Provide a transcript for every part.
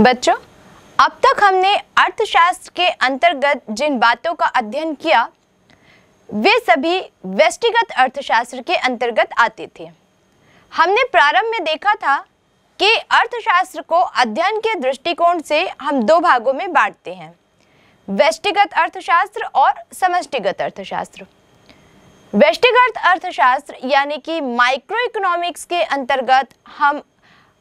बच्चों अब तक हमने अर्थशास्त्र के अंतर्गत जिन बातों का अध्ययन किया वे सभी व्यष्टिगत अर्थशास्त्र के अंतर्गत आते थे हमने प्रारंभ में देखा था कि अर्थशास्त्र को अध्ययन के दृष्टिकोण से हम दो भागों में बांटते हैं व्यष्टिगत अर्थशास्त्र और समष्टिगत अर्थशास्त्र व्यष्टिगत अर्थशास्त्र यानी कि माइक्रो इकोनॉमिक्स के अंतर्गत हम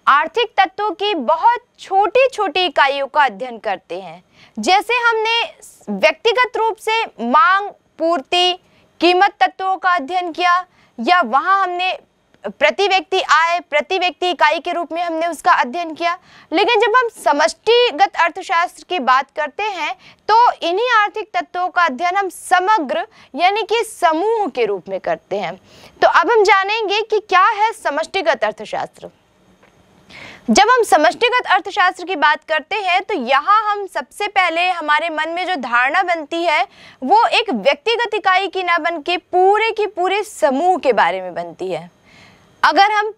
आर्थिक तत्वों की बहुत छोटी छोटी इकाइयों का अध्ययन करते हैं जैसे हमने व्यक्तिगत रूप से मांग पूर्ति कीमत तत्वों का अध्ययन किया या वहाँ हमने प्रति व्यक्ति आय प्रति व्यक्ति इकाई के रूप में हमने उसका अध्ययन किया लेकिन जब हम समष्टिगत अर्थशास्त्र की बात करते हैं तो इन्हीं आर्थिक तत्वों का अध्ययन हम समग्र यानी कि समूह के रूप में करते हैं तो अब हम जानेंगे कि क्या है समष्टिगत अर्थशास्त्र जब हम समष्टिगत अर्थशास्त्र की बात करते हैं तो यहाँ हम सबसे पहले हमारे मन में जो धारणा बनती है वो एक व्यक्तिगत इकाई की ना बनके के पूरे की पूरे समूह के बारे में बनती है अगर हम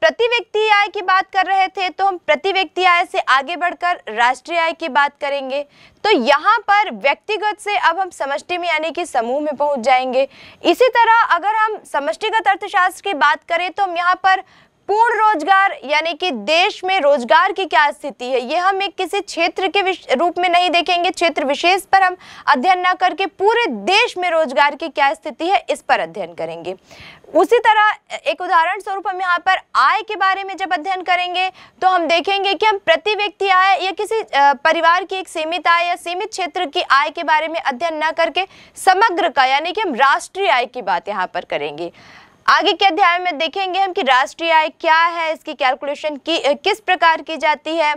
प्रति व्यक्ति आय की बात कर रहे थे तो हम प्रति व्यक्ति आय से आगे बढ़कर राष्ट्रीय आय की बात करेंगे तो यहाँ पर व्यक्तिगत से अब हम समष्टि में यानी कि समूह में पहुँच जाएंगे इसी तरह अगर हम समष्टिगत अर्थशास्त्र की बात करें तो हम यहाँ पर पूर्ण रोजगार यानी कि देश में रोजगार की क्या स्थिति है ये हम एक किसी क्षेत्र के रूप में नहीं देखेंगे क्षेत्र विशेष पर हम अध्ययन न करके पूरे देश में रोजगार की क्या स्थिति है इस पर अध्ययन करेंगे उसी तरह एक उदाहरण स्वरूप हम यहाँ पर आय के बारे में जब अध्ययन करेंगे तो हम देखेंगे कि हम प्रति व्यक्ति आय या किसी परिवार की एक सीमित आय या सीमित क्षेत्र की आय के बारे में अध्ययन न करके समग्र का यानी कि हम राष्ट्रीय आय की बात यहाँ पर करेंगे आगे के अध्याय में देखेंगे हम कि राष्ट्रीय आय क्या है इसकी कैलकुलेशन की किस प्रकार की जाती है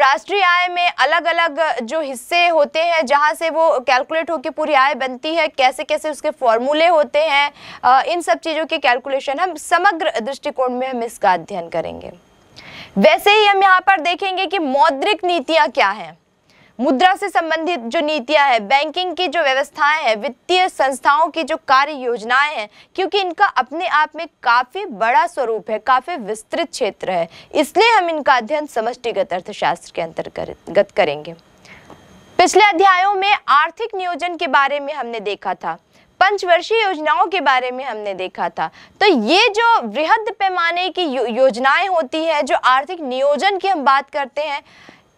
राष्ट्रीय आय में अलग अलग जो हिस्से होते हैं जहां से वो कैलकुलेट होकर पूरी आय बनती है कैसे कैसे उसके फॉर्मूले होते हैं इन सब चीज़ों की कैलकुलेशन हम समग्र दृष्टिकोण में हम इसका अध्ययन करेंगे वैसे ही हम यहाँ पर देखेंगे कि मौद्रिक नीतियाँ क्या हैं मुद्रा से संबंधित जो नीतियां हैं बैंकिंग की जो व्यवस्थाएं हैं वित्तीय संस्थाओं की जो कार्य योजनाएं हैं क्योंकि इनका अपने आप में काफ़ी बड़ा स्वरूप है काफ़ी विस्तृत क्षेत्र है इसलिए हम इनका अध्ययन समष्टिगत अर्थशास्त्र के अंतर्गत करेंगे पिछले अध्यायों में आर्थिक नियोजन के बारे में हमने देखा था पंचवर्षीय योजनाओं के बारे में हमने देखा था तो ये जो वृहद पैमाने की यो, योजनाएं होती है जो आर्थिक नियोजन की हम बात करते हैं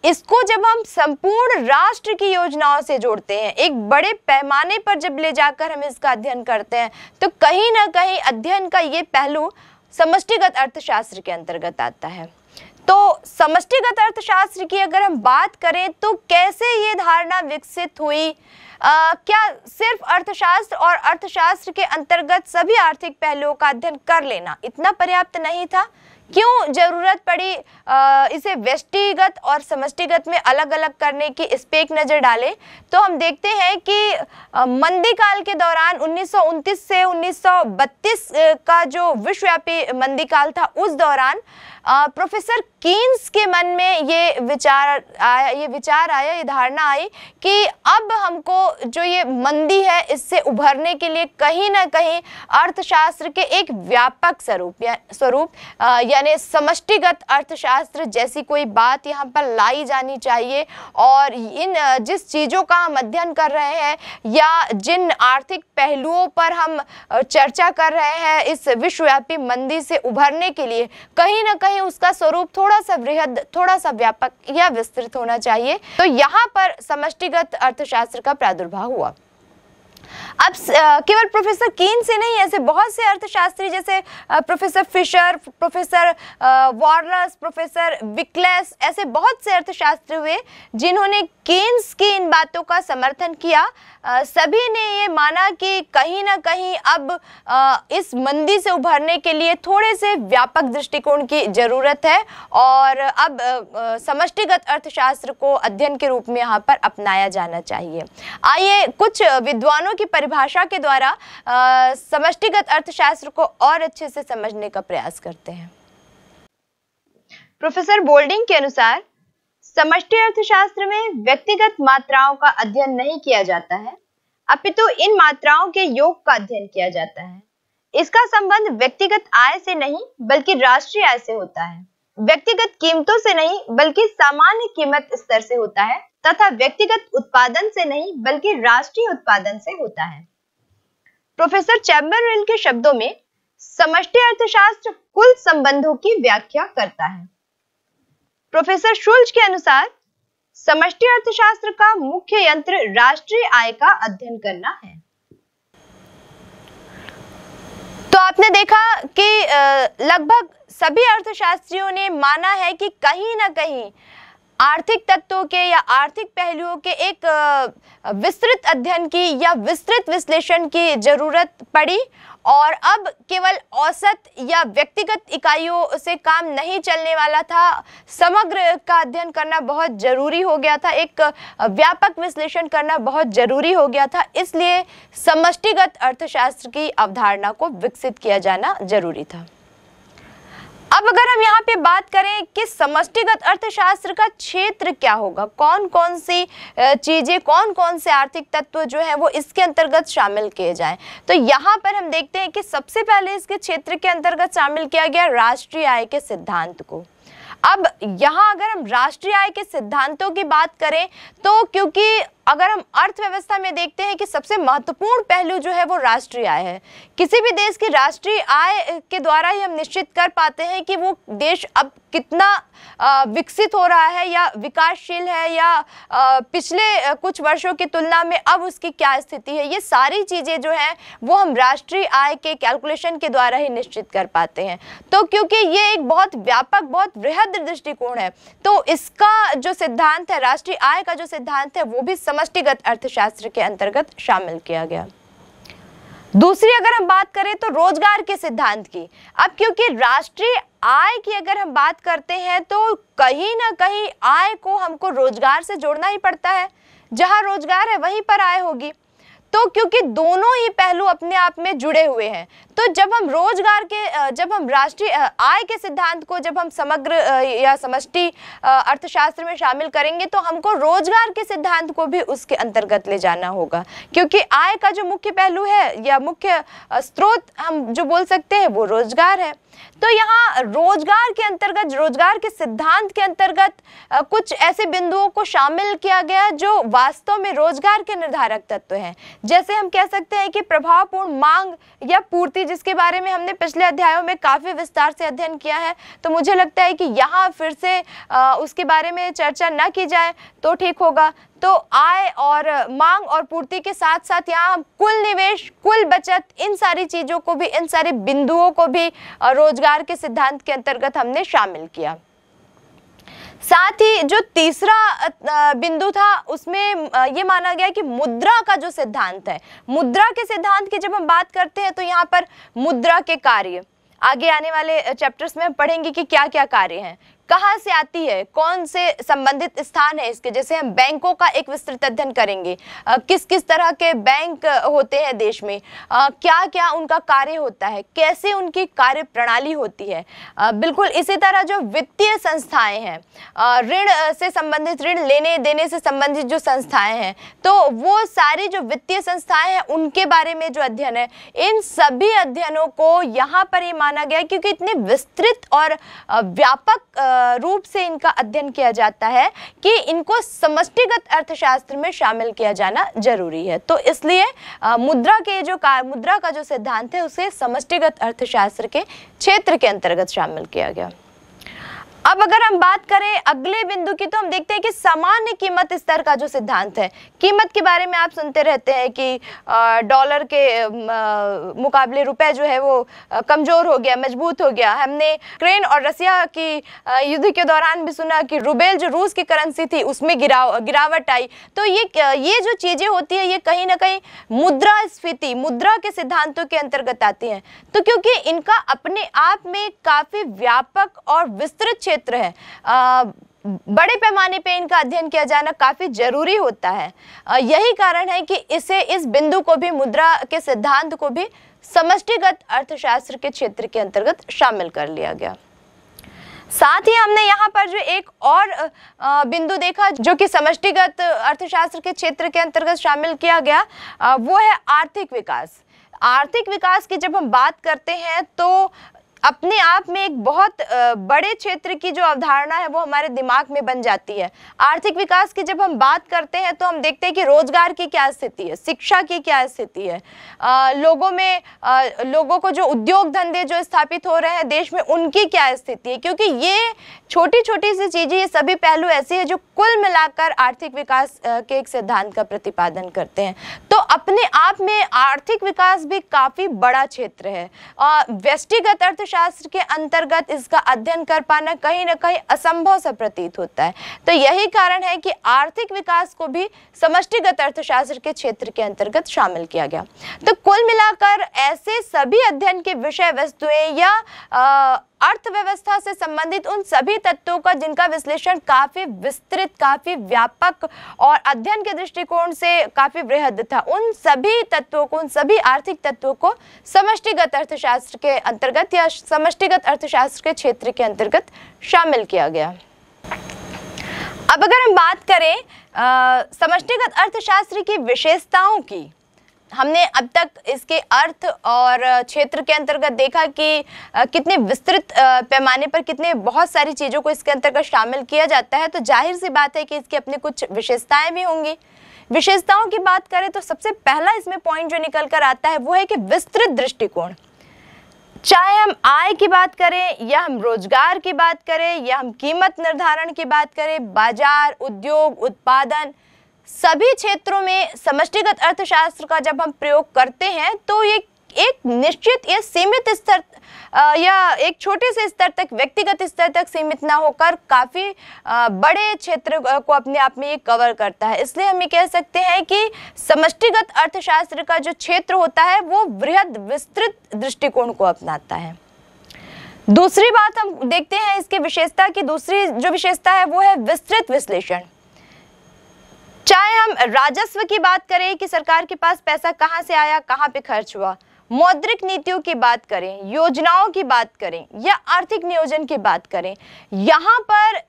इसको जब हम संपूर्ण राष्ट्र की योजनाओं से जोड़ते हैं एक बड़े पैमाने पर जब ले जाकर हम इसका अध्ययन करते हैं तो कहीं ना कहीं अध्ययन का ये पहलू समष्टिगत अर्थशास्त्र के अंतर्गत आता है तो समष्टिगत अर्थशास्त्र की अगर हम बात करें तो कैसे ये धारणा विकसित हुई आ, क्या सिर्फ अर्थशास्त्र और अर्थशास्त्र के अंतर्गत सभी आर्थिक पहलुओं का अध्ययन कर लेना इतना पर्याप्त नहीं था क्यों जरूरत पड़ी आ, इसे व्यष्टिगत और समष्टिगत में अलग अलग करने की इस पर एक नज़र डालें तो हम देखते हैं कि मंदी काल के दौरान उन्नीस से 1932 का जो विश्वव्यापी मंदी काल था उस दौरान प्रोफेसर कीन्स के मन में ये विचार आया ये विचार आया ये धारणा आई कि अब हमको जो ये मंदी है इससे उभरने के लिए कहीं ना कहीं अर्थशास्त्र के एक व्यापक स्वरूप या स्वरूप यानी समष्टिगत अर्थशास्त्र जैसी कोई बात यहाँ पर लाई जानी चाहिए और इन जिस चीज़ों का हम अध्ययन कर रहे हैं या जिन आर्थिक पहलुओं पर हम चर्चा कर रहे हैं इस विश्वव्यापी मंदी से उभरने के लिए कहीं ना कहीं कहीं उसका स्वरूप थोड़ा सा वृहद थोड़ा सा व्यापक या विस्तृत होना चाहिए तो यहाँ पर समष्टिगत अर्थशास्त्र का प्रादुर्भाव हुआ अब केवल प्रोफेसर कीन से नहीं ऐसे बहुत से अर्थशास्त्री जैसे professor Fisher professor Walras professor विकलेस ऐसे बहुत से अर्थशास्त्री हुए जिन्होंने कीन्स की इन बातों का समर्थन किया सभी ने ये माना कि कहीं ना कहीं अब इस मंदी से उभरने के लिए थोड़े से व्यापक दृष्टिकोण की ज़रूरत है और अब समष्टिगत अर्थशास्त्र को अध्ययन के रूप में यहाँ पर अपनाया जाना चाहिए आइए कुछ विद्वानों की की परिभाषा के द्वारा समष्टिगत अर्थशास्त्र को और अच्छे से समझने का प्रयास करते हैं प्रोफेसर बोल्डिंग के अनुसार समष्टि अर्थशास्त्र में व्यक्तिगत मात्राओं का अध्ययन नहीं किया जाता है अपितु तो इन मात्राओं के योग का अध्ययन किया जाता है इसका संबंध व्यक्तिगत आय से नहीं बल्कि राष्ट्रीय आय से होता है व्यक्तिगत कीमतों से नहीं बल्कि सामान्य कीमत स्तर से होता है तथा व्यक्तिगत उत्पादन से नहीं बल्कि राष्ट्रीय उत्पादन से होता है प्रोफेसर चैम्बरवेल के शब्दों में समष्टि अर्थशास्त्र कुल संबंधों की व्याख्या करता है प्रोफेसर शुल्ज के अनुसार समष्टि अर्थशास्त्र का मुख्य यंत्र राष्ट्रीय आय का अध्ययन करना है तो आपने देखा कि लगभग सभी अर्थशास्त्रियों ने माना है कि कहीं ना कहीं आर्थिक तत्वों के या आर्थिक पहलुओं के एक विस्तृत अध्ययन की या विस्तृत विश्लेषण की ज़रूरत पड़ी और अब केवल औसत या व्यक्तिगत इकाइयों से काम नहीं चलने वाला था समग्र का अध्ययन करना बहुत ज़रूरी हो गया था एक व्यापक विश्लेषण करना बहुत ज़रूरी हो गया था इसलिए समष्टिगत अर्थशास्त्र की अवधारणा को विकसित किया जाना जरूरी था अब अगर हम यहाँ पे बात करें कि समष्टिगत अर्थशास्त्र का क्षेत्र क्या होगा कौन कौन सी चीज़ें कौन कौन से आर्थिक तत्व जो है वो इसके अंतर्गत शामिल किए जाएं तो यहाँ पर हम देखते हैं कि सबसे पहले इसके क्षेत्र के अंतर्गत शामिल किया गया राष्ट्रीय आय के सिद्धांत को अब यहाँ अगर हम राष्ट्रीय आय के सिद्धांतों की बात करें तो क्योंकि अगर हम अर्थव्यवस्था में देखते हैं कि सबसे महत्वपूर्ण पहलू जो है वो राष्ट्रीय आय है किसी भी देश की राष्ट्रीय आय के द्वारा ही हम निश्चित कर पाते हैं कि वो देश अब कितना विकसित हो रहा है या विकासशील है या पिछले कुछ वर्षों की तुलना में अब उसकी क्या स्थिति है ये सारी चीज़ें जो हैं वो हम राष्ट्रीय आय के कैलकुलेशन के द्वारा ही निश्चित कर पाते हैं तो क्योंकि ये एक बहुत व्यापक बहुत वृहद दृष्टिकोण है तो इसका जो सिद्धांत है राष्ट्रीय आय का जो सिद्धांत है वो भी सब समष्टिगत अर्थशास्त्र के अंतर्गत शामिल किया गया दूसरी अगर हम बात करें तो रोजगार के सिद्धांत की अब क्योंकि राष्ट्रीय आय की अगर हम बात करते हैं तो कहीं ना कहीं आय को हमको रोजगार से जोड़ना ही पड़ता है जहां रोजगार है वहीं पर आय होगी तो क्योंकि दोनों ही पहलू अपने आप में जुड़े हुए हैं तो जब हम रोजगार के जब हम राष्ट्रीय आय के सिद्धांत को जब हम समग्र या समष्टि अर्थशास्त्र में शामिल करेंगे तो हमको रोजगार के सिद्धांत को भी उसके अंतर्गत ले जाना होगा क्योंकि आय का जो मुख्य पहलू है या मुख्य स्रोत हम जो बोल सकते हैं वो रोजगार है तो यहाँ रोजगार के अंतर्गत रोजगार के सिद्धांत के अंतर्गत कुछ ऐसे बिंदुओं को शामिल किया गया जो वास्तव में रोजगार के निर्धारक तत्व हैं जैसे हम कह सकते हैं कि प्रभावपूर्ण मांग या पूर्ति जिसके बारे में हमने पिछले अध्यायों में काफ़ी विस्तार से अध्ययन किया है तो मुझे लगता है कि यहाँ फिर से उसके बारे में चर्चा न की जाए तो ठीक होगा तो आय और मांग और पूर्ति के साथ साथ यहाँ हम कुल निवेश कुल बचत इन सारी चीज़ों को भी इन सारे बिंदुओं को भी रोजगार के सिद्धांत के अंतर्गत हमने शामिल किया साथ ही जो तीसरा बिंदु था उसमें ये माना गया कि मुद्रा का जो सिद्धांत है मुद्रा के सिद्धांत की जब हम बात करते हैं तो यहाँ पर मुद्रा के कार्य आगे आने वाले चैप्टर्स में हम पढ़ेंगे कि क्या क्या कार्य हैं कहाँ से आती है कौन से संबंधित स्थान है इसके जैसे हम बैंकों का एक विस्तृत अध्ययन करेंगे आ, किस किस तरह के बैंक होते हैं देश में आ, क्या क्या उनका कार्य होता है कैसे उनकी कार्य प्रणाली होती है आ, बिल्कुल इसी तरह जो वित्तीय संस्थाएं हैं ऋण से संबंधित ऋण लेने देने से संबंधित जो संस्थाएं हैं तो वो सारी जो वित्तीय संस्थाएं हैं उनके बारे में जो अध्ययन है इन सभी अध्ययनों को यहाँ पर ये माना गया क्योंकि इतने विस्तृत और व्यापक रूप से इनका अध्ययन किया जाता है कि इनको समष्टिगत अर्थशास्त्र में शामिल किया जाना जरूरी है तो इसलिए मुद्रा के जो मुद्रा का जो सिद्धांत है उसे समष्टिगत अर्थशास्त्र के क्षेत्र के अंतर्गत शामिल किया गया अब अगर हम बात करें अगले बिंदु की तो हम देखते हैं कि सामान्य कीमत स्तर का जो सिद्धांत है कीमत के बारे में आप सुनते रहते हैं कि डॉलर के मुकाबले रुपए जो है वो कमज़ोर हो गया मजबूत हो गया हमने क्रेन और रसिया की युद्ध के दौरान भी सुना कि रुबेल जो रूस की करेंसी थी उसमें गिराव गिरावट आई तो ये ये जो चीज़ें होती है ये कहीं ना कहीं मुद्रा स्फीति मुद्रा के सिद्धांतों के अंतर्गत आती हैं तो क्योंकि इनका अपने आप में काफ़ी व्यापक और विस्तृत क्षेत्र है आ, बड़े पैमाने पे इनका अध्ययन किया जाना काफ़ी जरूरी होता है यही कारण है कि इसे इस बिंदु को भी मुद्रा के सिद्धांत को भी समष्टिगत अर्थशास्त्र के क्षेत्र के अंतर्गत शामिल कर लिया गया साथ ही हमने यहाँ पर जो एक और बिंदु देखा जो कि समष्टिगत अर्थशास्त्र के क्षेत्र के अंतर्गत शामिल किया गया वो है आर्थिक विकास आर्थिक विकास की जब हम बात करते हैं तो अपने आप में एक बहुत बड़े क्षेत्र की जो अवधारणा है वो हमारे दिमाग में बन जाती है आर्थिक विकास की जब हम बात करते हैं तो हम देखते हैं कि रोजगार की क्या स्थिति है शिक्षा की क्या स्थिति है आ, लोगों में आ, लोगों को जो उद्योग धंधे जो स्थापित हो रहे हैं देश में उनकी क्या स्थिति है क्योंकि ये छोटी छोटी सी चीज़ें ये सभी पहलू ऐसी है जो कुल मिलाकर आर्थिक विकास के एक सिद्धांत का प्रतिपादन करते हैं तो अपने आप में आर्थिक विकास भी काफ़ी बड़ा क्षेत्र है व्यष्टिगत अर्थ शास्त्र के अंतर्गत इसका अध्ययन कर पाना कहीं ना कहीं असंभव सा प्रतीत होता है तो यही कारण है कि आर्थिक विकास को भी समष्टिगत अर्थशास्त्र के क्षेत्र के अंतर्गत शामिल किया गया तो कुल मिलाकर ऐसे सभी अध्ययन के विषय वस्तुएं या आ, अर्थव्यवस्था से संबंधित उन सभी तत्वों का जिनका विश्लेषण काफ़ी विस्तृत काफ़ी व्यापक और अध्ययन के दृष्टिकोण से काफ़ी वृहद था उन सभी तत्वों को उन सभी आर्थिक तत्वों को समष्टिगत अर्थशास्त्र के अंतर्गत या समष्टिगत अर्थशास्त्र के क्षेत्र के अंतर्गत शामिल किया गया अब अगर हम बात करें समष्टिगत अर्थशास्त्र की विशेषताओं की हमने अब तक इसके अर्थ और क्षेत्र के अंतर्गत देखा कि कितने विस्तृत पैमाने पर कितने बहुत सारी चीज़ों को इसके अंतर्गत शामिल किया जाता है तो जाहिर सी बात है कि इसकी अपनी कुछ विशेषताएं भी होंगी विशेषताओं की बात करें तो सबसे पहला इसमें पॉइंट जो निकल कर आता है वो है कि विस्तृत दृष्टिकोण चाहे हम आय की बात करें या हम रोजगार की बात करें या हम कीमत निर्धारण की बात करें बाजार उद्योग उत्पादन सभी क्षेत्रों में समष्टिगत अर्थशास्त्र का जब हम प्रयोग करते हैं तो ये एक निश्चित या सीमित स्तर या एक छोटे से स्तर तक व्यक्तिगत स्तर तक सीमित ना होकर काफ़ी बड़े क्षेत्र को अपने आप में ये कवर करता है इसलिए हम ये कह सकते हैं कि समष्टिगत अर्थशास्त्र का जो क्षेत्र होता है वो वृहद विस्तृत दृष्टिकोण को अपनाता है दूसरी बात हम देखते हैं इसकी विशेषता की दूसरी जो विशेषता है वो है विस्तृत विश्लेषण चाहे हम राजस्व की बात करें कि सरकार के पास पैसा कहाँ से आया कहाँ पे खर्च हुआ मौद्रिक नीतियों की बात करें योजनाओं की बात करें या आर्थिक नियोजन की बात करें यहाँ पर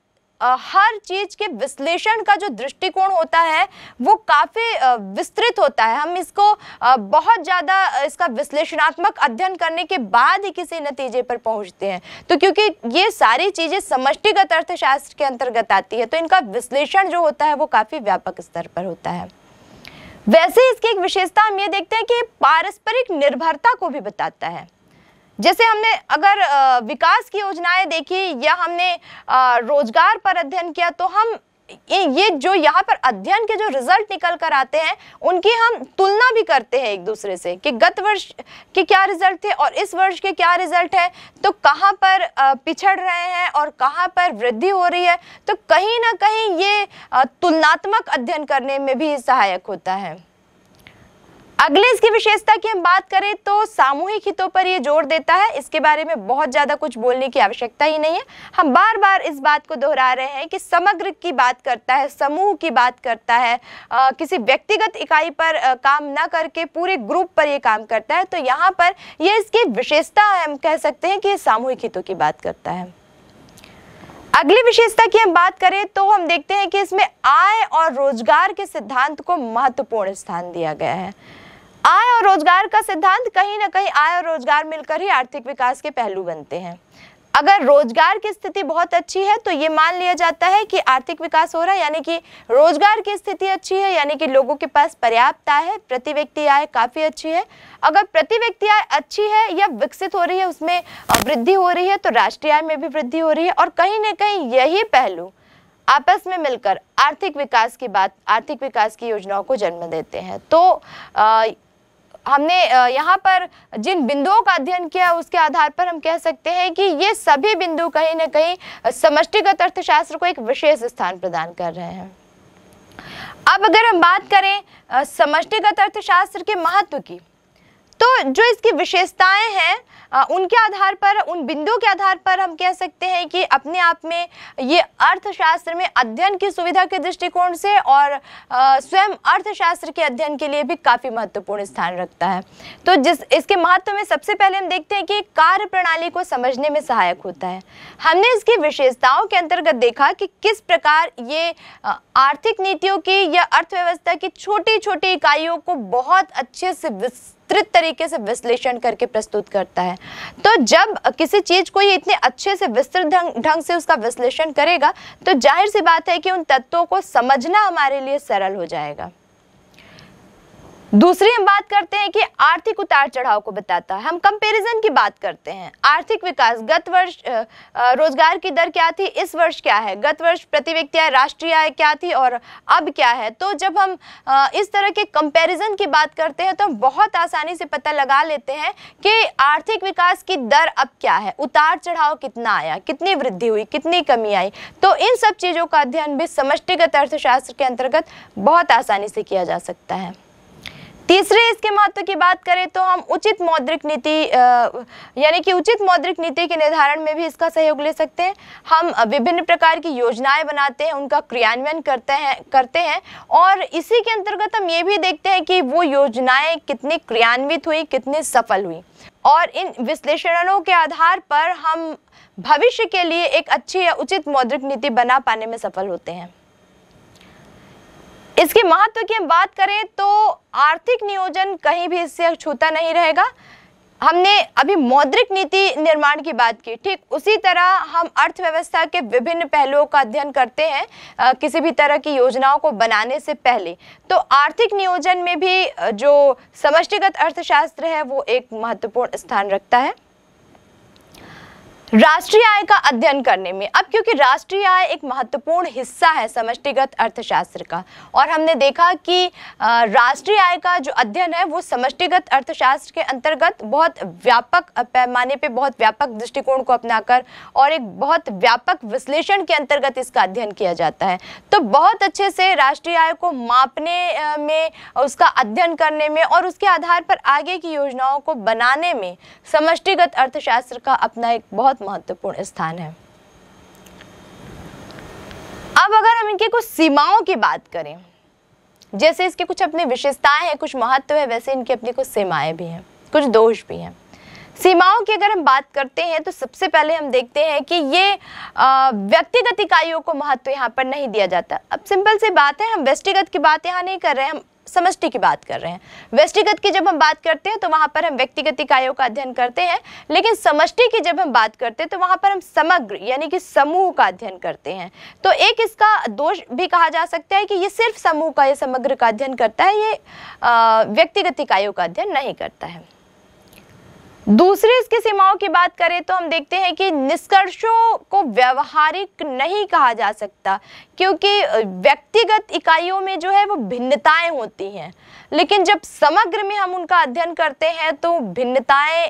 हर चीज़ के विश्लेषण का जो दृष्टिकोण होता है वो काफ़ी विस्तृत होता है हम इसको बहुत ज़्यादा इसका विश्लेषणात्मक अध्ययन करने के बाद ही किसी नतीजे पर पहुँचते हैं तो क्योंकि ये सारी चीज़ें समष्टिगत अर्थशास्त्र के अंतर्गत आती है तो इनका विश्लेषण जो होता है वो काफ़ी व्यापक स्तर पर होता है वैसे इसकी एक विशेषता हम ये देखते हैं कि पारस्परिक निर्भरता को भी बताता है जैसे हमने अगर विकास की योजनाएं देखी या हमने रोजगार पर अध्ययन किया तो हम ये जो यहाँ पर अध्ययन के जो रिजल्ट निकल कर आते हैं उनकी हम तुलना भी करते हैं एक दूसरे से कि गत वर्ष के क्या रिजल्ट थे और इस वर्ष के क्या रिजल्ट है तो कहाँ पर पिछड़ रहे हैं और कहाँ पर वृद्धि हो रही है तो कहीं ना कहीं ये तुलनात्मक अध्ययन करने में भी सहायक होता है अगले इसकी विशेषता की हम बात करें तो सामूहिक हितों पर ये जोर देता है इसके बारे में बहुत ज़्यादा कुछ बोलने की आवश्यकता ही नहीं है हम बार बार इस बात को दोहरा रहे हैं कि समग्र की बात करता है समूह की बात करता है आ, किसी व्यक्तिगत इकाई पर आ, काम ना करके पूरे ग्रुप पर ये काम करता है तो यहाँ पर यह इसकी विशेषता हम कह सकते हैं कि ये सामूहिक हितों की बात करता है अगली विशेषता की हम बात करें तो हम देखते हैं कि इसमें आय और रोजगार के सिद्धांत को महत्वपूर्ण स्थान दिया गया है आय और रोजगार का सिद्धांत कहीं ना कहीं आय और रोजगार मिलकर ही आर्थिक विकास के पहलू बनते हैं अगर रोजगार की स्थिति बहुत अच्छी है तो ये मान लिया जाता है कि आर्थिक विकास हो रहा है यानी कि रोजगार की स्थिति अच्छी है यानी कि लोगों के पास पर्याप्त आय है प्रति व्यक्ति आय काफ़ी अच्छी है अगर प्रति व्यक्ति आय अच्छी है या विकसित हो रही है उसमें वृद्धि हो रही है तो राष्ट्रीय आय में भी वृद्धि हो रही है और कहीं ना कहीं यही पहलू आपस में मिलकर आर्थिक विकास की बात आर्थिक विकास की योजनाओं को जन्म देते हैं तो आ, हमने यहाँ पर जिन बिंदुओं का अध्ययन किया उसके आधार पर हम कह सकते हैं कि ये सभी बिंदु कहीं ना कहीं समष्टिगत अर्थशास्त्र को एक विशेष स्थान प्रदान कर रहे हैं अब अगर हम बात करें समष्टिगत अर्थशास्त्र के महत्व की तो जो इसकी विशेषताएं हैं उनके आधार पर उन बिंदुओं के आधार पर हम कह सकते हैं कि अपने आप में ये अर्थशास्त्र में अध्ययन की सुविधा के दृष्टिकोण से और स्वयं अर्थशास्त्र के अध्ययन के लिए भी काफ़ी महत्वपूर्ण स्थान रखता है तो जिस इसके महत्व में सबसे पहले हम देखते हैं कि कार्य प्रणाली को समझने में सहायक होता है हमने इसकी विशेषताओं के अंतर्गत देखा कि किस प्रकार ये आर्थिक नीतियों की या अर्थव्यवस्था की छोटी छोटी इकाइयों को बहुत अच्छे से विस्तृत तरीके से विश्लेषण करके प्रस्तुत करता है तो जब किसी चीज़ को ये इतने अच्छे से विस्तृत ढंग ढंग से उसका विश्लेषण करेगा तो जाहिर सी बात है कि उन तत्वों को समझना हमारे लिए सरल हो जाएगा दूसरी हम बात करते हैं कि आर्थिक उतार चढ़ाव को बताता है हम कंपैरिजन की बात करते हैं आर्थिक विकास गत वर्ष रोजगार की दर क्या थी इस वर्ष क्या है गत वर्ष प्रति व्यक्ति आय राष्ट्रीय आय क्या थी और अब क्या है तो जब हम इस तरह के कंपैरिजन की बात करते हैं तो हम बहुत आसानी से पता लगा लेते हैं कि आर्थिक विकास की दर अब क्या है उतार चढ़ाव कितना आया कितनी वृद्धि हुई कितनी कमी आई तो इन सब चीज़ों का अध्ययन भी समष्टिगत अर्थशास्त्र के अंतर्गत बहुत आसानी से किया जा सकता है तीसरे इसके महत्व की बात करें तो हम उचित मौद्रिक नीति यानी कि उचित मौद्रिक नीति के निर्धारण में भी इसका सहयोग ले सकते हैं हम विभिन्न प्रकार की योजनाएं बनाते हैं उनका क्रियान्वयन करते हैं करते हैं और इसी के अंतर्गत हम ये भी देखते हैं कि वो योजनाएं कितनी क्रियान्वित हुई कितनी सफल हुई और इन विश्लेषणों के आधार पर हम भविष्य के लिए एक अच्छी या उचित मौद्रिक नीति बना पाने में सफल होते हैं इसके महत्व की हम बात करें तो आर्थिक नियोजन कहीं भी इससे अछूता नहीं रहेगा हमने अभी मौद्रिक नीति निर्माण की बात की ठीक उसी तरह हम अर्थव्यवस्था के विभिन्न पहलुओं का अध्ययन करते हैं आ, किसी भी तरह की योजनाओं को बनाने से पहले तो आर्थिक नियोजन में भी जो समष्टिगत अर्थशास्त्र है वो एक महत्वपूर्ण स्थान रखता है राष्ट्रीय आय का अध्ययन करने में अब क्योंकि राष्ट्रीय आय एक महत्वपूर्ण हिस्सा है समष्टिगत अर्थशास्त्र का और हमने देखा कि राष्ट्रीय आय का जो अध्ययन है वो समष्टिगत अर्थशास्त्र के अंतर्गत बहुत व्यापक पैमाने पे बहुत व्यापक दृष्टिकोण को अपनाकर और एक बहुत व्यापक विश्लेषण के अंतर्गत इसका अध्ययन किया जाता है तो बहुत अच्छे से राष्ट्रीय आय को मापने में उसका अध्ययन करने में और उसके आधार पर आगे की योजनाओं को बनाने में समष्टिगत अर्थशास्त्र का अपना एक बहुत बहुत महत्वपूर्ण स्थान है अब अगर हम इनके कुछ सीमाओं की बात करें जैसे इसके कुछ अपनी विशेषताएं हैं कुछ महत्व है वैसे इनके अपनी कुछ सीमाएं भी हैं कुछ दोष भी हैं सीमाओं की अगर हम बात करते हैं तो सबसे पहले हम देखते हैं कि ये व्यक्तिगत इकाइयों को महत्व यहाँ पर नहीं दिया जाता अब सिंपल सी बात है हम व्यक्तिगत की बात यहाँ नहीं कर रहे हैं हम समष्टि की बात कर रहे हैं व्यक्तिगत की जब हम बात करते हैं तो वहां पर हम व्यक्तिगत इकाइयों का अध्ययन करते हैं लेकिन समष्टि की जब हम बात करते हैं तो वहां पर हम समग्र यानी कि समूह का अध्ययन करते हैं तो एक इसका दोष भी कहा जा सकता है कि ये सिर्फ समूह का या समग्र का अध्ययन करता है ये व्यक्तिगत इकाइयों का अध्ययन नहीं करता है दूसरी इसकी सीमाओं की बात करें तो हम देखते हैं कि निष्कर्षों को व्यवहारिक नहीं कहा जा सकता क्योंकि व्यक्तिगत इकाइयों में जो है वो भिन्नताएं होती हैं लेकिन जब समग्र में हम उनका अध्ययन करते हैं तो भिन्नताएं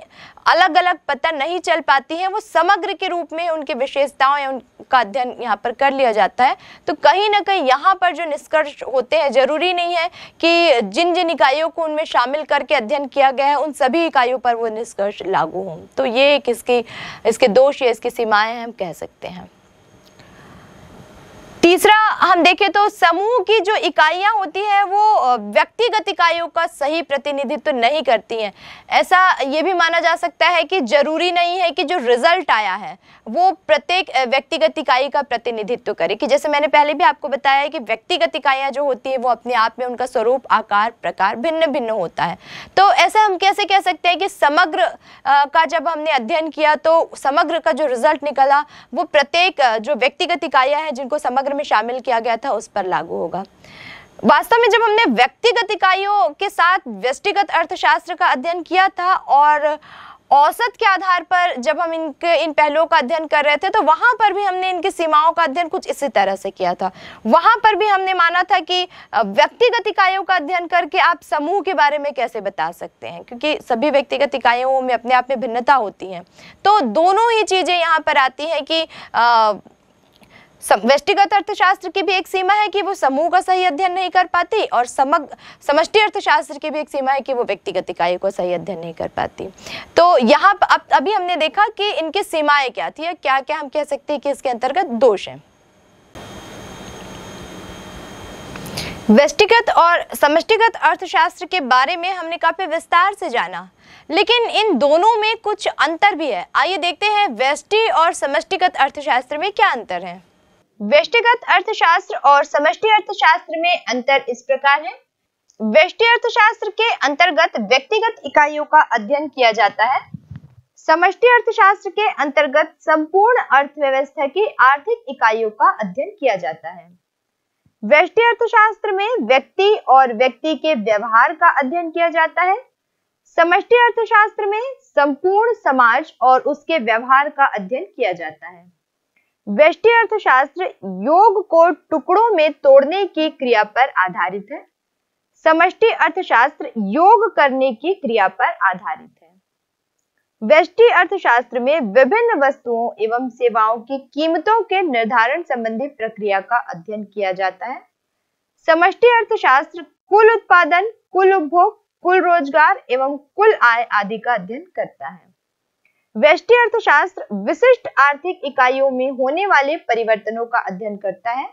अलग अलग पता नहीं चल पाती हैं वो समग्र के रूप में उनकी विशेषताओं या उनका अध्ययन यहाँ पर कर लिया जाता है तो कहीं ना कहीं यहाँ पर जो निष्कर्ष होते हैं ज़रूरी नहीं है कि जिन जिन इकाइयों को उनमें शामिल करके अध्ययन किया गया है उन सभी इकाइयों पर वो निष्कर्ष लागू हों तो ये एक इसकी इसके दोष या इसकी सीमाएँ हम कह सकते हैं तीसरा हम देखें तो समूह की जो इकाइयां होती है वो व्यक्तिगत इकाइयों का सही प्रतिनिधित्व तो नहीं करती हैं ऐसा ये भी माना जा सकता है कि जरूरी नहीं है कि जो रिजल्ट आया है वो प्रत्येक व्यक्तिगत इकाई का प्रतिनिधित्व तो करे कि जैसे मैंने पहले भी आपको बताया है कि व्यक्तिगत इकाइयाँ जो होती है वो अपने आप में उनका स्वरूप आकार प्रकार भिन्न भिन्न होता है तो ऐसा हम कैसे कह सकते हैं कि समग्र का जब हमने अध्ययन किया तो समग्र का जो रिजल्ट निकला वो प्रत्येक जो व्यक्तिगत इकाइयाँ हैं जिनको समग्र में शामिल किया गया था उस पर लागू होगा वास्तव में जब हमने व्यक्तिगत इकाइयों के साथ व्यक्तिगत अर्थशास्त्र का अध्ययन किया था और औसत के आधार पर जब हम इनके इन पहलुओं का अध्ययन कर रहे थे तो वहाँ पर भी हमने इनकी सीमाओं का अध्ययन कुछ इसी तरह से किया था वहाँ पर भी हमने माना था कि व्यक्तिगत इकाइयों का अध्ययन करके आप समूह के बारे में कैसे बता सकते हैं क्योंकि सभी व्यक्तिगत इकाइयों में अपने आप में भिन्नता होती है तो दोनों ही चीज़ें यहाँ पर आती हैं कि आ, व्यक्तिगत अर्थशास्त्र की भी एक सीमा है कि वो समूह का सही अध्ययन नहीं कर पाती और समग्र समष्टि अर्थशास्त्र की भी एक सीमा है कि वो व्यक्तिगत इकाइयों को सही अध्ययन नहीं कर पाती तो यहाँ अब अभी हमने देखा कि इनकी सीमाएं क्या थी क्या क्या हम कह सकते हैं कि इसके अंतर्गत दोष है व्यष्टिगत और समष्टिगत अर्थशास्त्र के बारे में हमने काफ़ी विस्तार से जाना लेकिन इन दोनों में कुछ अंतर भी है आइए देखते हैं व्यष्टि और समष्टिगत अर्थशास्त्र में क्या अंतर है व्यक्तिगत अर्थशास्त्र और समष्टि अर्थशास्त्र में अंतर इस प्रकार है व्यष्टि अर्थशास्त्र के अंतर्गत व्यक्तिगत इकाइयों का अध्ययन किया जाता है समष्टि अर्थशास्त्र के अंतर्गत संपूर्ण अर्थव्यवस्था की आर्थिक इकाइयों का अध्ययन किया जाता है व्यष्टि अर्थशास्त्र में व्यक्ति और व्यक्ति के व्यवहार का अध्ययन किया जाता है समष्टि अर्थशास्त्र में संपूर्ण समाज और उसके व्यवहार का अध्ययन किया जाता है वैष्टि अर्थशास्त्र योग को टुकड़ों में तोड़ने की क्रिया पर आधारित है समष्टि अर्थशास्त्र योग करने की क्रिया पर आधारित है वैष्टि अर्थशास्त्र में विभिन्न वस्तुओं एवं सेवाओं की कीमतों के निर्धारण संबंधी प्रक्रिया का अध्ययन किया जाता है समष्टि अर्थशास्त्र कुल उत्पादन कुल उपभोग कुल रोजगार एवं कुल आय आदि का अध्ययन करता है वेस्टी अर्थशास्त्र विशिष्ट आर्थिक इकाइयों में होने वाले परिवर्तनों का अध्ययन करता है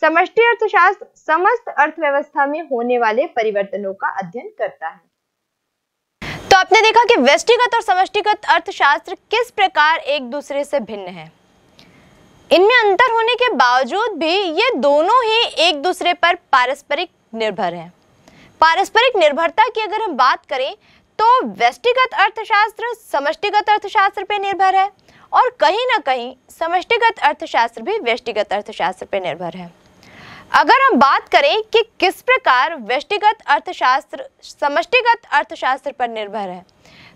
समष्टि अर्थशास्त्र समस्त अर्थव्यवस्था में होने वाले परिवर्तनों का अध्ययन करता है तो आपने देखा कि व्यष्टिगत और समष्टिगत अर्थशास्त्र किस प्रकार एक दूसरे से भिन्न है इनमें अंतर होने के बावजूद भी ये दोनों ही एक दूसरे पर पारस्परिक निर्भर हैं। पारस्परिक निर्भरता की अगर हम बात करें तो व्यष्टिगत अर्थशास्त्र समष्टिगत अर्थशास्त्र पर निर्भर है और कहीं ना कहीं समष्टिगत अर्थशास्त्र भी व्यष्टिगत अर्थशास्त्र पर निर्भर है अगर हम बात करें कि किस प्रकार व्यष्टिगत अर्थशास्त्र समष्टिगत अर्थशास्त्र पर निर्भर है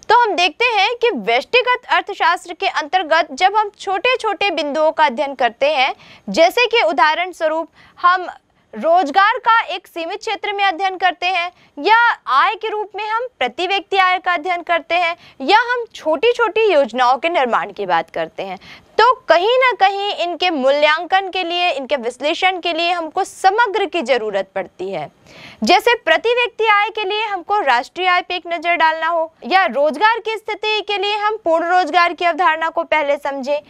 तो हम देखते हैं कि व्यष्टिगत अर्थशास्त्र के अंतर्गत जब हम छोटे छोटे बिंदुओं का अध्ययन करते हैं जैसे कि उदाहरण स्वरूप हम रोजगार का एक सीमित क्षेत्र में अध्ययन करते हैं या आय के रूप में हम प्रति व्यक्ति आय का अध्ययन करते हैं या हम छोटी छोटी योजनाओं के निर्माण की बात करते हैं तो कहीं ना कहीं इनके मूल्यांकन के लिए इनके विश्लेषण के लिए हमको समग्र की ज़रूरत पड़ती है जैसे प्रति व्यक्ति आय के लिए हमको राष्ट्रीय आय पे एक नज़र डालना हो या रोजगार की स्थिति के लिए हम पूर्ण रोजगार की अवधारणा को पहले समझें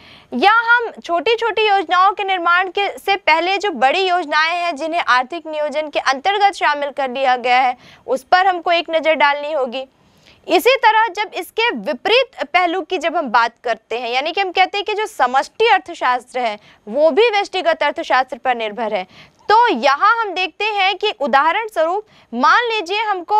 या हम छोटी छोटी योजनाओं के निर्माण के से पहले जो बड़ी योजनाएं हैं जिन्हें आर्थिक नियोजन के अंतर्गत शामिल कर लिया गया है उस पर हमको एक नज़र डालनी होगी इसी तरह जब इसके विपरीत पहलू की जब हम बात करते हैं यानी कि हम कहते हैं कि जो समष्टि अर्थशास्त्र है वो भी व्यष्टिगत अर्थशास्त्र पर निर्भर है तो यहाँ हम देखते हैं कि उदाहरण स्वरूप मान लीजिए हमको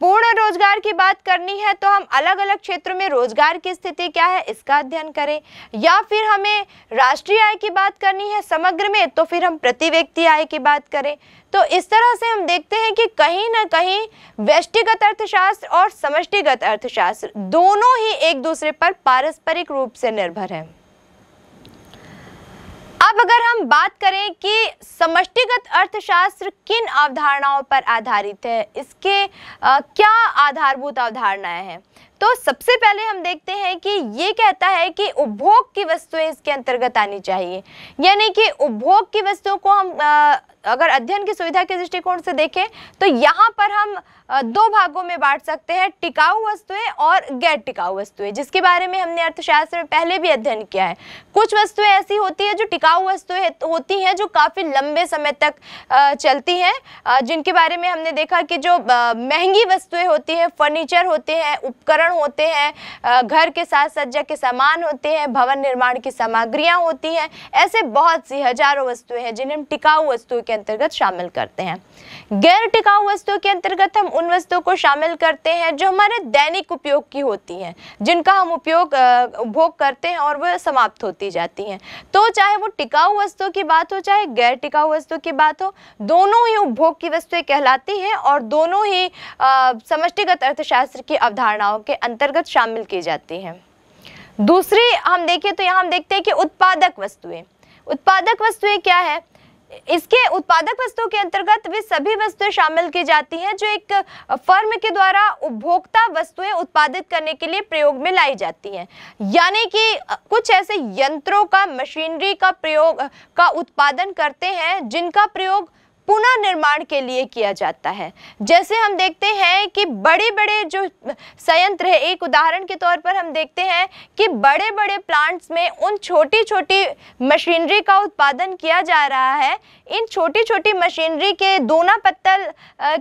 पूर्ण रोजगार की बात करनी है तो हम अलग अलग क्षेत्रों में रोजगार की स्थिति क्या है इसका अध्ययन करें या फिर हमें राष्ट्रीय आय की बात करनी है समग्र में तो फिर हम प्रति व्यक्ति आय की बात करें तो इस तरह से हम देखते हैं कि कहीं ना कहीं व्यष्टिगत अर्थशास्त्र और समष्टिगत अर्थशास्त्र दोनों ही एक दूसरे पर पारस्परिक रूप से निर्भर है अब अगर हम बात करें कि समष्टिगत अर्थशास्त्र किन अवधारणाओं पर आधारित है इसके आ, क्या आधारभूत अवधारणाएं हैं तो सबसे पहले हम देखते हैं कि ये कहता है कि उपभोग की वस्तुएं इसके अंतर्गत आनी चाहिए यानी कि उपभोग की वस्तुओं को हम आ, अगर अध्ययन की सुविधा के दृष्टिकोण से देखें तो यहाँ पर हम दो भागों में बांट सकते हैं टिकाऊ वस्तुएं और गैर टिकाऊ वस्तुएं जिसके बारे में हमने अर्थशास्त्र में पहले भी अध्ययन किया है कुछ वस्तुएं ऐसी होती है जो टिकाऊ वस्तुएं होती हैं जो काफ़ी लंबे समय तक चलती हैं जिनके बारे में हमने देखा कि जो महंगी वस्तुएं होती हैं फर्नीचर होते हैं उपकरण उपकरण होते हैं घर के साथ सज्जा के सामान होते हैं भवन निर्माण की सामग्रियां होती हैं ऐसे बहुत सी हजारों वस्तुएं हैं जिन्हें हम टिकाऊ वस्तुओं के अंतर्गत शामिल करते हैं गैर टिकाऊ वस्तुओं के अंतर्गत हम उन वस्तुओं को शामिल करते हैं जो हमारे दैनिक उपयोग की होती हैं जिनका हम उपयोग उपभोग करते हैं और वह समाप्त होती जाती हैं तो चाहे वो टिकाऊ वस्तुओं की बात हो चाहे गैर टिकाऊ वस्तुओं की बात हो दोनों ही उपभोग की वस्तुएं कहलाती हैं और दोनों ही समष्टिगत अर्थशास्त्र की अवधारणाओं के अंतर्गत शामिल किए जाते हैं दूसरी हम देखें तो यहाँ हम देखते हैं कि उत्पादक वस्तुएं उत्पादक वस्तुएं क्या है इसके उत्पादक वस्तुओं के अंतर्गत वे सभी वस्तुएं शामिल की जाती हैं जो एक फर्म के द्वारा उपभोक्ता वस्तुएं उत्पादित करने के लिए प्रयोग में लाई जाती हैं यानी कि कुछ ऐसे यंत्रों का मशीनरी का प्रयोग का उत्पादन करते हैं जिनका प्रयोग पुनर्निर्माण के लिए किया जाता है जैसे हम देखते हैं कि बड़े बड़े जो संयंत्र है एक उदाहरण के तौर पर हम देखते हैं कि बड़े बड़े प्लांट्स में उन छोटी छोटी मशीनरी का उत्पादन किया जा रहा है इन छोटी छोटी मशीनरी के दोना पत्तल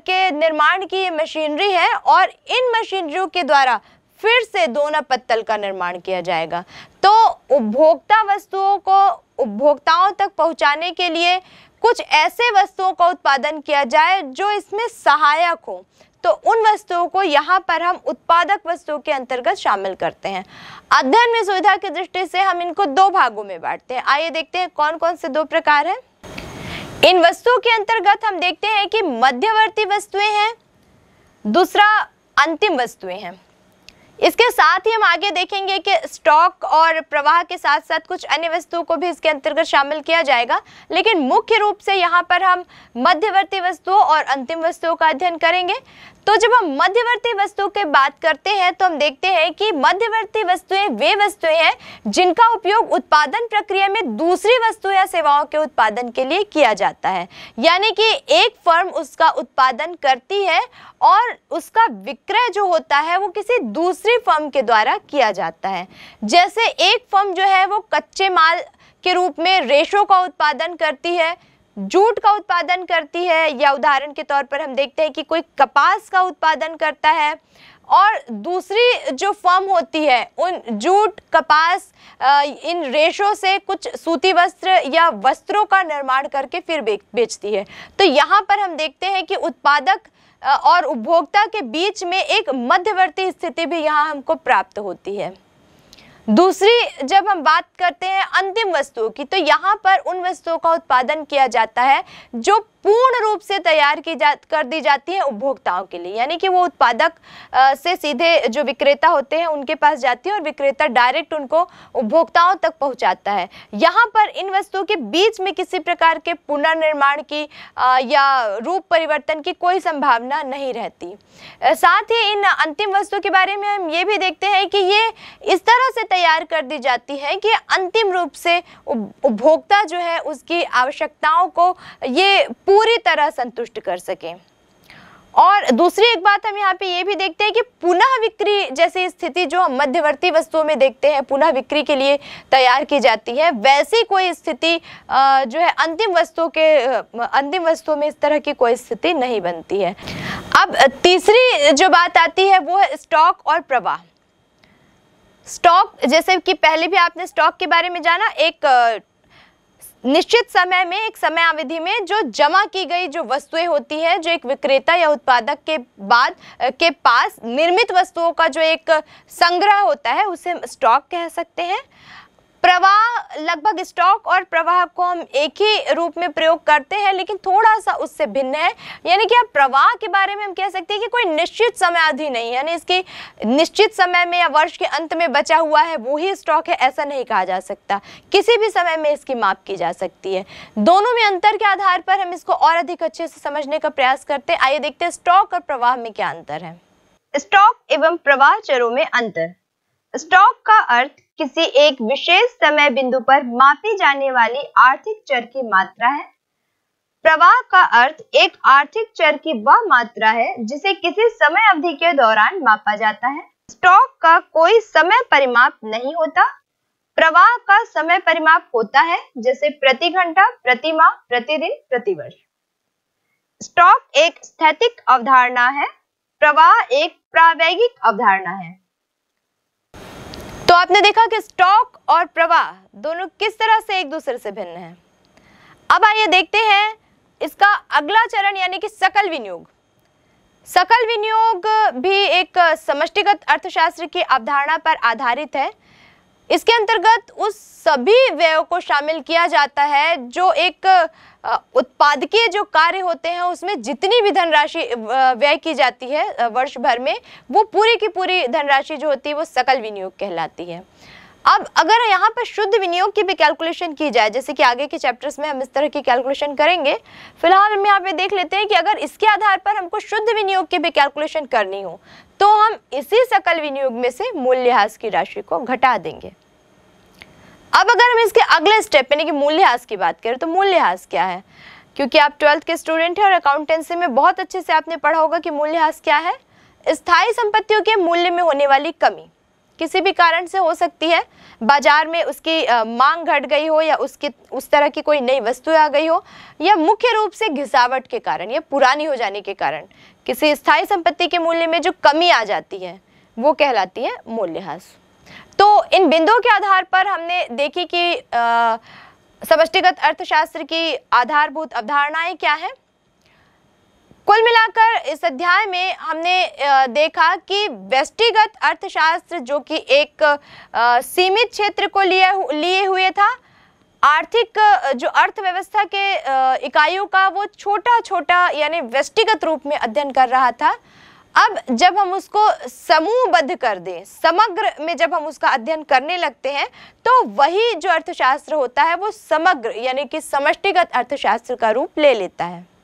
के निर्माण की ये मशीनरी है और इन मशीनरियों के द्वारा फिर से दोना पत्तल का निर्माण किया जाएगा तो उपभोक्ता वस्तुओं को उपभोक्ताओं तक पहुंचाने के लिए कुछ ऐसे वस्तुओं का उत्पादन किया जाए जो इसमें सहायक हो तो उन वस्तुओं को यहाँ पर हम उत्पादक वस्तुओं के अंतर्गत शामिल करते हैं अध्ययन में सुविधा की दृष्टि से हम इनको दो भागों में बांटते हैं आइए देखते हैं कौन कौन से दो प्रकार हैं इन वस्तुओं के अंतर्गत हम देखते हैं कि मध्यवर्ती वस्तुएं हैं दूसरा अंतिम वस्तुएं हैं इसके साथ ही हम आगे देखेंगे कि स्टॉक और प्रवाह के साथ साथ कुछ अन्य वस्तुओं को भी इसके अंतर्गत शामिल किया जाएगा लेकिन मुख्य रूप से यहाँ पर हम मध्यवर्ती वस्तुओं और अंतिम वस्तुओं का अध्ययन करेंगे तो जब हम मध्यवर्ती वस्तुओं की बात करते हैं तो हम देखते हैं कि मध्यवर्ती वस्तुएं वे वस्तुएं हैं जिनका उपयोग उत्पादन प्रक्रिया में दूसरी वस्तु या सेवाओं के उत्पादन के लिए किया जाता है यानी कि एक फर्म उसका उत्पादन करती है और उसका विक्रय जो होता है वो किसी दूसरी फर्म के द्वारा किया जाता है जैसे एक फर्म जो है वो कच्चे माल के रूप में रेशों का उत्पादन करती है जूट का उत्पादन करती है या उदाहरण के तौर पर हम देखते हैं कि कोई कपास का उत्पादन करता है और दूसरी जो फर्म होती है उन जूट कपास इन रेशों से कुछ सूती वस्त्र या वस्त्रों का निर्माण करके फिर बेचती है तो यहाँ पर हम देखते हैं कि उत्पादक और उपभोक्ता के बीच में एक मध्यवर्ती स्थिति भी यहाँ हमको प्राप्त होती है दूसरी जब हम बात करते हैं अंतिम वस्तुओं की तो यहाँ पर उन वस्तुओं का उत्पादन किया जाता है जो पूर्ण रूप से तैयार की जा कर दी जाती है उपभोक्ताओं के लिए यानी कि वो उत्पादक से सीधे जो विक्रेता होते हैं उनके पास जाती है और विक्रेता डायरेक्ट उनको उपभोक्ताओं तक पहुंचाता है यहाँ पर इन वस्तुओं के बीच में किसी प्रकार के पुनर्निर्माण की या रूप परिवर्तन की कोई संभावना नहीं रहती साथ ही इन अंतिम वस्तु के बारे में हम ये भी देखते हैं कि ये इस तरह से तैयार कर दी जाती है कि अंतिम रूप से उपभोक्ता जो है उसकी आवश्यकताओं को ये पूरी तरह संतुष्ट कर सकें और दूसरी एक बात हम यहाँ पे ये भी देखते हैं कि पुनः विक्री जैसी स्थिति जो हम मध्यवर्ती वस्तुओं में देखते हैं पुनः विक्री के लिए तैयार की जाती है वैसी कोई स्थिति जो है अंतिम वस्तुओं के अंतिम वस्तुओं में इस तरह की कोई स्थिति नहीं बनती है अब तीसरी जो बात आती है वो है स्टॉक और प्रवाह स्टॉक जैसे कि पहले भी आपने स्टॉक के बारे में जाना एक निश्चित समय में एक समय अवधि में जो जमा की गई जो वस्तुएं होती है जो एक विक्रेता या उत्पादक के बाद के पास निर्मित वस्तुओं का जो एक संग्रह होता है उसे स्टॉक कह सकते हैं प्रवाह लगभग स्टॉक और प्रवाह को हम एक ही रूप में प्रयोग करते हैं लेकिन थोड़ा सा उससे भिन्न है यानी कि अब प्रवाह के बारे में हम कह सकते हैं कि कोई निश्चित समय अवधि नहीं यानी इसकी निश्चित समय में या वर्ष के अंत में बचा हुआ है वो ही स्टॉक है ऐसा नहीं कहा जा सकता किसी भी समय में इसकी माप की जा सकती है दोनों में अंतर के आधार पर हम इसको और अधिक अच्छे से समझने का प्रयास करते हैं आइए देखते हैं स्टॉक और प्रवाह में क्या अंतर है स्टॉक एवं प्रवाह चरों में अंतर स्टॉक का अर्थ किसी एक विशेष समय बिंदु पर मापी जाने वाली आर्थिक चर की मात्रा है प्रवाह का अर्थ एक आर्थिक चर की वह मात्रा है जिसे किसी समय अवधि के दौरान मापा जाता है स्टॉक का कोई समय परिमाप नहीं होता प्रवाह का समय परिमाप होता है जैसे प्रति घंटा प्रति माह प्रतिदिन प्रतिवर्ष स्टॉक एक स्थैतिक अवधारणा है प्रवाह एक प्रावैगिक अवधारणा है तो आपने देखा कि स्टॉक और प्रवाह दोनों किस तरह से एक दूसरे से भिन्न हैं अब आइए देखते हैं इसका अगला चरण यानी कि सकल विनियोग सकल विनियोग भी एक समष्टिगत अर्थशास्त्र की अवधारणा पर आधारित है इसके अंतर्गत उस सभी व्यय को शामिल किया जाता है जो एक उत्पादकीय जो कार्य होते हैं उसमें जितनी भी धनराशि व्यय की जाती है वर्ष भर में वो पूरी की पूरी धनराशि जो होती है वो सकल विनियोग कहलाती है अब अगर यहाँ पर शुद्ध विनियोग की भी कैलकुलेशन की जाए जैसे कि आगे के चैप्टर्स में हम इस तरह की कैलकुलेशन करेंगे फिलहाल हम यहाँ पे देख लेते हैं कि अगर इसके आधार पर हमको शुद्ध विनियोग की भी कैलकुलेशन करनी हो तो हम इसी सकल विनियोग में से मूल्यह्रास की राशि को घटा देंगे अब अगर हम इसके अगले स्टेप यानी कि मूल्यह्रास की बात करें तो मूल्यह्रास क्या है क्योंकि आप ट्वेल्थ के स्टूडेंट हैं और अकाउंटेंसी में बहुत अच्छे से आपने पढ़ा होगा कि मूल्यह्रास क्या है स्थायी संपत्तियों के मूल्य में होने वाली कमी किसी भी कारण से हो सकती है बाजार में उसकी मांग घट गई हो या उसकी उस तरह की कोई नई वस्तु आ गई हो या मुख्य रूप से घिसावट के कारण या पुरानी हो जाने के कारण किसी स्थायी संपत्ति के मूल्य में जो कमी आ जाती है वो कहलाती है मूल्यह्रास तो इन बिंदुओं के आधार पर हमने देखी कि समष्टिगत अर्थशास्त्र की आधारभूत अवधारणाएं क्या हैं कुल मिलाकर इस अध्याय में हमने देखा कि व्यष्टिगत अर्थशास्त्र जो कि एक सीमित क्षेत्र को लिए लिए हुए था आर्थिक जो अर्थव्यवस्था के इकाइयों का वो छोटा छोटा यानी व्यष्टिगत रूप में अध्ययन कर रहा था अब जब हम उसको समूहबद्ध कर दें समग्र में जब हम उसका अध्ययन करने लगते हैं तो वही जो अर्थशास्त्र होता है वो समग्र यानी कि समष्टिगत अर्थशास्त्र का रूप ले लेता है